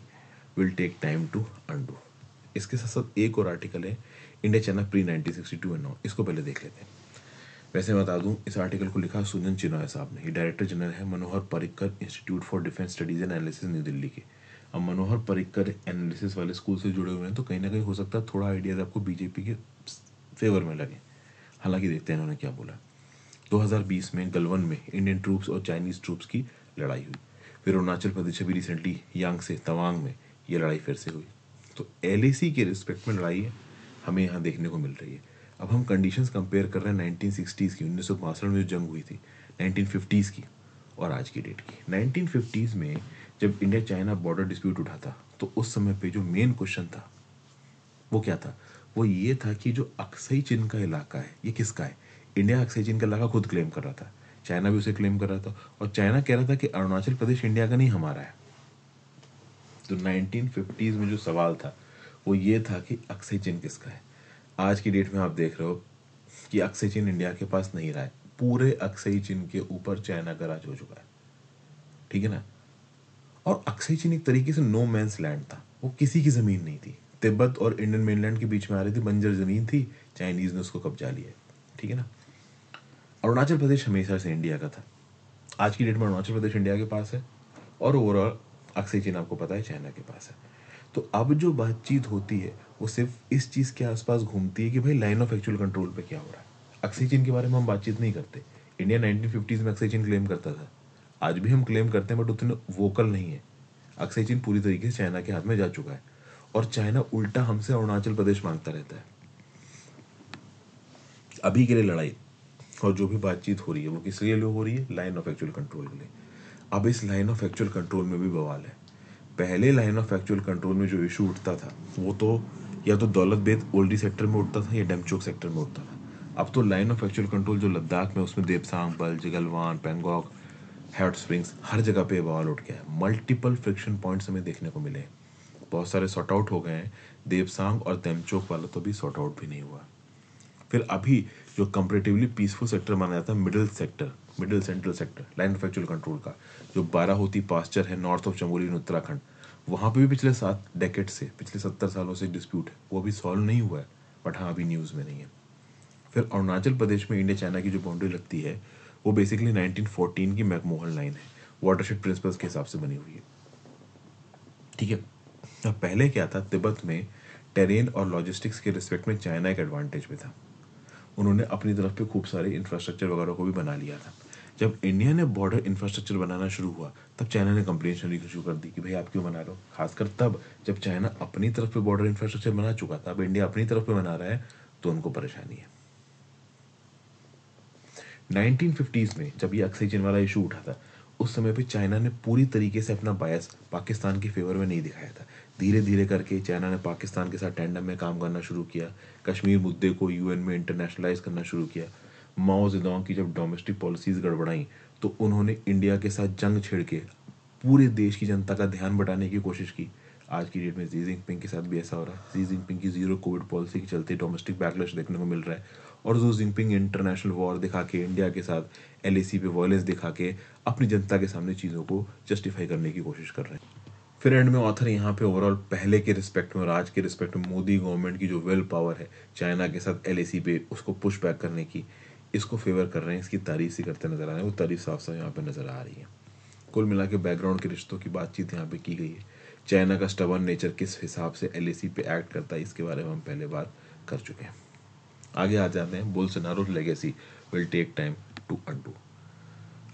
will take time to undo इसके साथ साथ एक और आर्टिकल है India China pre nineteen sixty two इसको पहले देख लेते हैं वैसे बता दूं इस आर्टिकल को लिखा सुजन चिनॉय साहब ने ये डायरेक्टर जनरल है Manohar Parrikar institute for defence studies and analysis New Delhi के अब मनोहर परिक्कर एनालिसिस वाले स्कूल से जुड़े हुए हैं तो कहीं ना कहीं हो सकता है थोड़ा आइडियाज आपको बीजेपी के फेवर में लगे हालांकि देखते हैं इन्होंने क्या बोला 2020 में गलवन में इंडियन ट्रूप्स और चाइनीज ट्रूप्स की लड़ाई हुई फिर अरुणाचल प्रदेश अभी रिसेंटली यांग से तवांग में ये लड़ाई फिर से हुई तो एल के रिस्पेक्ट में लड़ाई है हमें यहाँ देखने को मिल रही है अब हम कंडीशंस कंपेयर कर रहे हैं नाइनटीन सिक्सटीज़ की उन्नीस सौ में जो जंग हुई थी नाइनटीन फिफ्टीज़ की और आज की डेट की नाइनटीन फिफ्टीज़ में जब इंडिया चाइना बॉर्डर डिस्प्यूट उठा था तो उस समय पे जो मेन क्वेश्चन था वो क्या था वो ये था कि जो अक्सई चिन का इलाका है ये किसका है इंडिया अक्सई चिन का इलाका खुद क्लेम कर रहा था चाइना भी उसे क्लेम कर रहा था और चाइना कह रहा था कि अरुणाचल प्रदेश इंडिया का नहीं हमारा है तो नाइनटीन में जो सवाल था वो ये था कि अक्सई चिन्ह किसका है आज की डेट में आप देख रहे हो कि अक्सई चीन इंडिया के पास नहीं रहा है पूरे अक्सई चीन के ऊपर चाइना का राज हो चुका है ठीक है ना और अक्सई चीन एक तरीके से नो मैंस लैंड था वो किसी की ज़मीन नहीं थी तिब्बत और इंडियन मेनलैंड के बीच में आ रही थी बंजर ज़मीन थी चाइनीज़ ने उसको कब्जा लिया ठीक है ना अरुणाचल प्रदेश हमेशा से इंडिया का था आज की डेट में अरुणाचल प्रदेश इंडिया के पास है और ओवरऑल अक्सय चीन आपको पता है चाइना के पास है तो अब जो बातचीत होती है वो सिर्फ इस चीज़ के आसपास घूमती है कि भाई लाइन ऑफ एक्चुअल कंट्रोल पे क्या हो रहा है अक्सीजन के बारे में हम बातचीत नहीं करते इंडिया नाइनटीन फिफ्टीज़ में अक्सीजन क्लेम करता था आज भी हम क्लेम करते हैं बट उतने वोकल नहीं है अक्सीजन पूरी तरीके से चाइना के हाथ में जा चुका है और चाइना उल्टा हमसे अरुणाचल प्रदेश मांगता रहता है अभी के लिए लड़ाई और जो भी बातचीत हो रही है वो किस लिए हो रही है लाइन ऑफ एक्चुअल कंट्रोल के लिए अब इस लाइन ऑफ एक्चुअल कंट्रोल में भी बवाल है पहले लाइन ऑफ एक्चुअल कंट्रोल में जो इशू उठता था वो तो या तो दौलत बेद ओल्डी सेक्टर में उठता था या डेमचोक सेक्टर में उठता था अब तो लाइन ऑफ एक्चुअल कंट्रोल जो लद्दाख में उसमें देवसांग बल जगलवान पेंगॉक हेड स्प्रिंग्स हर जगह पे वॉल उठ गया है मल्टीपल फ्रिक्शन पॉइंट्स हमें देखने को मिले बहुत सारे सॉर्ट आउट हो गए हैं देवसांग और देमचोक वाला तो भी सॉर्ट आउट भी नहीं हुआ फिर अभी जो कंपेरेटिवली पीसफुल सेक्टर माना जाता है middle sector middle central sector line of actual control का जो होती पास्चर है नॉर्थ ऑफ चमोली उत्तराखंड वहाँ पे भी पिछले सात डेकेट से पिछले सत्तर सालों से डिस्प्यूट है वो अभी सॉल्व नहीं हुआ है बट हाँ अभी न्यूज़ में नहीं है फिर अरुणाचल प्रदेश में इंडिया चाइना की जो बाउंड्री लगती है वो बेसिकली 1914 की मैकमोहन लाइन है वाटरशेड प्रिंसिपल्स के हिसाब से बनी हुई है ठीक है अब पहले क्या था तिब्बत में टेरेन और लॉजिस्टिक्स के रिस्पेक्ट में चाइना एक एडवांटेज में था उन्होंने अपनी तरफ पे खूब सारे इंफ्रास्ट्रक्चर वगैरह को भी बना लिया था जब इंडिया ने बॉर्डर इंफ्रास्ट्रक्चर बनाना शुरू हुआ तब चाइना ने कंप्लेन शुरू कर दी कि भाई आप क्यों बना रहे हो खासकर तब जब चाइना अपनी तरफ पे बॉर्डर इंफ्रास्ट्रक्चर बना चुका था अब इंडिया अपनी तरफ पे बना रहा है तो उनको परेशानी है 1950s में जब ये ऑक्सीजन वाला इशू उठा था उस समय पे चाइना ने पूरी तरीके से अपना बायस पाकिस्तान के फेवर में नहीं दिखाया था धीरे धीरे करके चाइना ने पाकिस्तान के साथ टेंडम में काम करना शुरू किया कश्मीर मुद्दे को यूएन में इंटरनेशनलाइज करना शुरू किया माओ जिदोंग की जब डोमेस्टिक पॉलिसीज गड़बड़ाई तो उन्होंने इंडिया के साथ जंग छेड़ के पूरे देश की जनता का ध्यान बटाने की कोशिश की आज की डेट में जी जिनपिंग के साथ भी ऐसा हो रहा है जी जिनपिंग की जीरो कोविड पॉलिसी के चलते डोमेस्टिक बैकलैश देखने को मिल रहा है और जो जिनपिंग इंटरनेशनल वॉर दिखा के इंडिया के साथ एल पे वायलेंस दिखा के अपनी जनता के सामने चीज़ों को जस्टिफाई करने की कोशिश कर रहे हैं फिर एंड में ऑथर यहाँ पे ओवरऑल पहले के रिस्पेक्ट में और आज के रिस्पेक्ट में मोदी गवर्नमेंट की जो विल पावर है चाइना के साथ एल पे उसको पुश बैक करने की इसको फेवर कर रहे हैं इसकी तारीफ ही करते नज़र आ रहे हैं वो तारीफ साफ साफ यहाँ पर नज़र आ रही है कुल मिला के बैकग्राउंड के रिश्तों की बातचीत यहाँ पे की गई है चाइना का स्टबन नेचर किस हिसाब से एल पे एक्ट करता है इसके बारे में हम पहले बात कर चुके हैं आगे आ जाते हैं Bolsonaro legacy will take time to undo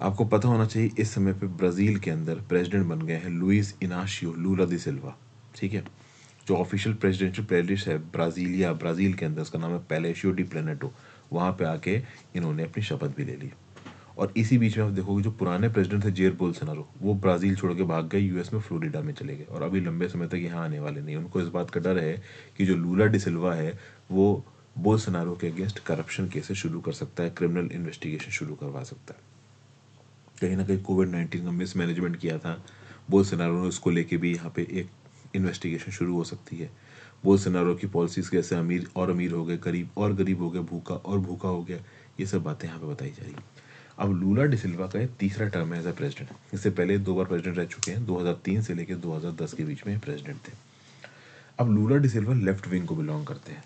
आपको पता होना चाहिए इस समय पे ब्राज़ील के अंदर प्रेसिडेंट बन गए हैं लुइस इनाशियो लूला दी सिल्वा ठीक है जो ऑफिशियल प्रेसिडेंशियल प्लेलिस्ट है ब्राज़ीलिया ब्राज़ील के अंदर उसका नाम है पैलेशियो डी प्लेनेटो वहाँ पे आके इन्होंने अपनी शपथ भी ले ली और इसी बीच में आप देखोगे जो पुराने प्रेसिडेंट थे जेर बोलसनारो वो ब्राज़ील छोड़ के भाग गए यूएस में फ्लोरिडा में चले गए और अभी लंबे समय तक यहाँ आने वाले नहीं उनको इस बात का डर है कि जो लूला डिसिल्वा है वो बोलसनारो के अगेंस्ट करप्शन केसेस शुरू कर सकता है क्रिमिनल इन्वेस्टिगेशन शुरू करवा सकता है कहीं ना कहीं कोविड नाइन्टीन का मिसमैनेजमेंट किया था बोलसनारो ने उसको लेके भी यहाँ पे एक इन्वेस्टिगेशन शुरू हो सकती है बोलसनारो की पॉलिसीज़ कैसे अमीर और अमीर हो गए गरीब और गरीब हो गए भूखा और भूखा हो गया ये सब बातें यहाँ पे बताई जा रही अब लूला डिसिल्वा का तीसरा टर्म है एज ए प्रेजिडेंट इससे पहले दो बार प्रेजिडेंट रह चुके हैं दो से लेकर दो के बीच में प्रेजिडेंट थे अब लूला डिसिल्वा लेफ्ट विंग को बिलोंग करते हैं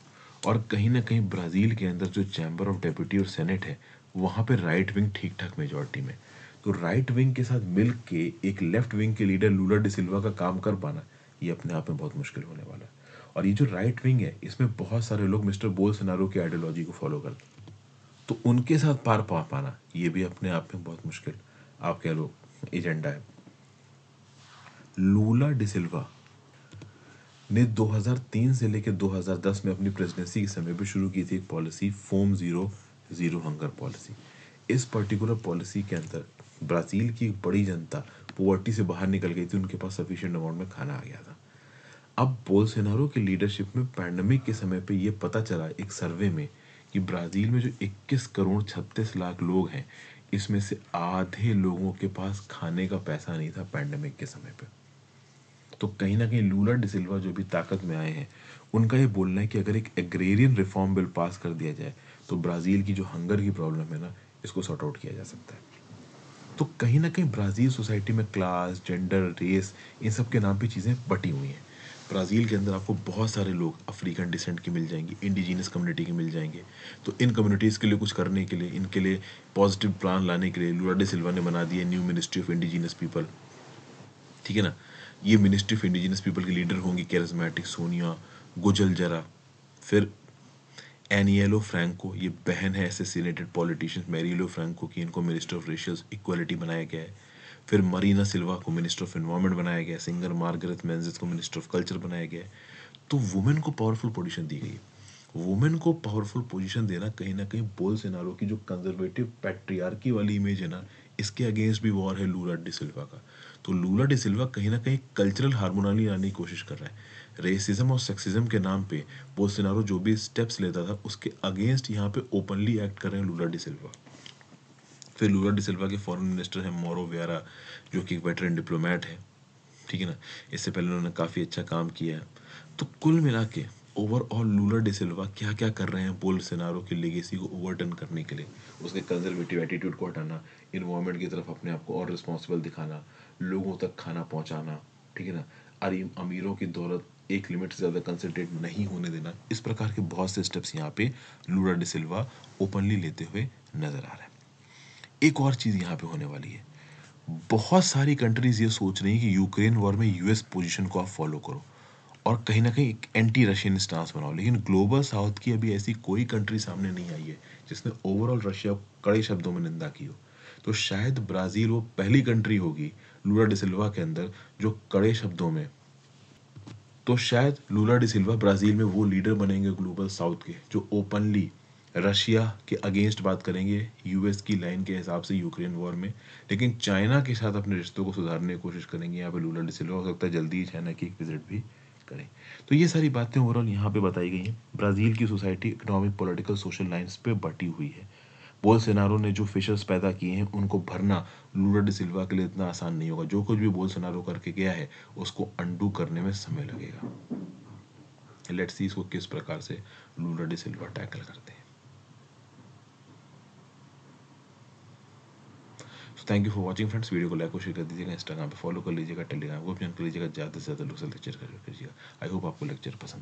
और कहीं ना कहीं ब्राज़ील के अंदर जो चैम्बर ऑफ डेप्यूटी और सेनेट है वहाँ पे राइट विंग ठीक ठाक मेजोरिटी में तो राइट विंग के साथ मिल के एक लेफ्ट विंग के लीडर लूला डिसिल्वा का काम कर पाना ये अपने आप में बहुत मुश्किल होने वाला है और ये जो राइट विंग है इसमें बहुत सारे लोग मिस्टर बोल सनारो की आइडियोलॉजी को फॉलो करते हैं तो उनके साथ पार पा पाना ये भी अपने आप में बहुत मुश्किल आप कह लो एजेंडा है लूला डिसिल्वा ने 2003 से लेकर 2010 में अपनी प्रेसिडेंसी के समय पर शुरू की थी एक पॉलिसी फोम जीरो जीरो हंगर पॉलिसी इस पर्टिकुलर पॉलिसी के अंदर ब्राज़ील की बड़ी जनता पोवर्टी से बाहर निकल गई थी उनके पास सफिशियंट अमाउंट में खाना आ गया था अब बोलसेनारो की लीडरशिप में पैंडमिक के समय पे ये पता चला एक सर्वे में कि ब्राज़ील में जो 21 करोड़ छत्तीस लाख लोग हैं इसमें से आधे लोगों के पास खाने का पैसा नहीं था पैंडमिक के समय पे तो कहीं ना कहीं लूला डिसिल्वा जो भी ताकत में आए हैं उनका ये बोलना है कि अगर एक एग्रेरियन रिफॉर्म बिल पास कर दिया जाए तो ब्राज़ील की जो हंगर की प्रॉब्लम है ना इसको सॉर्ट आउट किया जा सकता है तो कहीं ना कहीं ब्राज़ील सोसाइटी में क्लास जेंडर रेस इन सब के नाम पे चीज़ें बटी हुई हैं ब्राज़ील के अंदर आपको बहुत सारे लोग अफ्रीकन डिसेंट के मिल जाएंगे इंडिजीनियस कम्युनिटी के मिल जाएंगे तो इन कम्युनिटीज़ के लिए कुछ करने के लिए इनके लिए पॉजिटिव प्लान लाने के लिए लुराडे सिल्वा ने बना दिया new ministry of indigenous people ठीक है ना ये मिनिस्ट्री ऑफ इंडिजीनियस पीपल के लीडर होंगे कैरिज्मेटिक सोनिया गुजल जरा फिर एनियलो फ्रैंको ये बहन है सीनेटेड पॉलिटिशियंस मेरीलो फ्रैंको की इनको मिनिस्टर ऑफ रेशियल इक्वलिटी बनाया गया है फिर मरीना सिल्वा को मिनिस्टर ऑफ इन्वायरमेंट बनाया गया सिंगर मार्गरेट मैंजिस को मिनिस्टर ऑफ कल्चर बनाया गया तो वुमेन को पावरफुल पोजीशन दी गई वुमेन को पावरफुल पोजीशन देना कहीं ना कहीं बोल सेनारो की जो कंजर्वेटिव पैट्रियार्की वाली इमेज है ना इसके अगेंस्ट भी वॉर है लूला सिल्वा का तो लूला सिल्वा कहीं ना कहीं कल्चरल हारमोनाली लाने की कोशिश कर रहा है रेसिज्म और सेक्सिज्म के नाम पे बोल सिनारो जो भी स्टेप्स लेता था उसके अगेंस्ट यहाँ पे ओपनली एक्ट कर रहे हैं लूला सिल्वा फिर लूरा डिसल्वा के फॉरेन मिनिस्टर हैं मोरो व्यारा जो कि एक वेटरन डिप्लोमेट है ठीक है ना इससे पहले उन्होंने काफ़ी अच्छा काम किया है तो कुल मिला के ओवरऑल लूला डिसल्वा क्या क्या कर रहे हैं बोल सिनारो की लेगेसी को ओवरटर्न करने के लिए उसके कंजर्वेटिव एटीट्यूड को हटाना इन्वायरमेंट की तरफ अपने आप को और रिस्पॉन्सिबल दिखाना लोगों तक खाना पहुँचाना ठीक है ना अरीम अमीरों की दौलत एक लिमिट से ज़्यादा कंसनट्रेट नहीं होने देना इस प्रकार के बहुत से स्टेप्स यहाँ पे लूरा डिसल्वा ओपनली लेते हुए नज़र आ रहे हैं एक और चीज़ यहाँ पे होने वाली है बहुत सारी कंट्रीज़ ये सोच रही हैं कि यूक्रेन वॉर में यूएस पोजीशन को आप फॉलो करो और कहीं ना कहीं एक एंटी रशियन स्टांस बनाओ लेकिन ग्लोबल साउथ की अभी ऐसी कोई कंट्री सामने नहीं आई है जिसने ओवरऑल रशिया कड़े शब्दों में निंदा की हो तो शायद ब्राज़ील वो पहली कंट्री होगी लूला डिसिल्वा के अंदर जो कड़े शब्दों में तो शायद लूला डिसिल्वा ब्राज़ील में वो लीडर बनेंगे ग्लोबल साउथ के जो ओपनली रशिया के अगेंस्ट बात करेंगे यूएस की लाइन के हिसाब से यूक्रेन वॉर में लेकिन चाइना के साथ अपने रिश्तों को सुधारने की कोशिश करेंगे यहाँ पे लूला डिसिल्वा हो सकता है जल्दी ही चाइना की एक विजिट भी करें तो ये सारी बातें ओवरऑल यहाँ पे बताई गई हैं ब्राज़ील की society economic political social lines पे बटी हुई है बोल सेनारो ने जो फिशर्स पैदा किए हैं उनको भरना लूला सिल्वा के लिए इतना आसान नहीं होगा जो कुछ भी बोल सेनारो करके गया है उसको अंडू करने में समय लगेगा लेट्स सी इसको किस प्रकार से लूला सिल्वा टैकल करते हैं so thank you for watching friends video को लाइक और शेयर कर दीजिएगा इंस्टाग्राम पे फॉलो कर लीजिएगा टेलीग्राम को ज्वाइन कर लीजिएगा ज़्यादा से ज़्यादा लोग से लेक्चर कर लीजिएगा आई होप आपको लेक्चर पसंद